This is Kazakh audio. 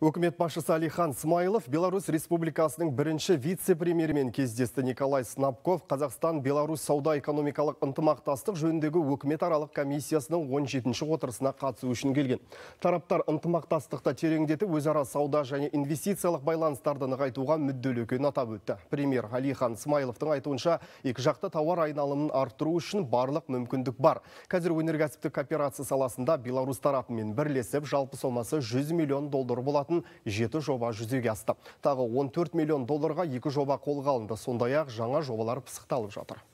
Үкімет басшысы Алихан Смайлов Беларусь Республикасының бірінші вице-премьермен кездесті Николай Снапков Қазақстан Беларусь сауда-экономикалық ынтымақтастық жөніндегі үкімет аралық комиссиясының 17-ші отырысына қатысу үшін келген. Тараптар ынтымақтастықты тереңдетіп, өзара сауда және инвестициялық байланыстарды нығайтуға мүдделі екенін атап өтті. Премьер Алихан Смайловтың айтуынша, екіжақты тауар айналымын арттыру үшін барлық мүмкіндік бар. Қазір өнеркәсіптік кооперация саласында Беларусь тарапымен бірлесіп, жалпы сомасы 100 миллион доллар болатын болатын жеті жоба жүзеге асты тағы 14 миллион долларға екі жоба қолға алынды сондай ақ жаңа жобалар пысықталып жатыр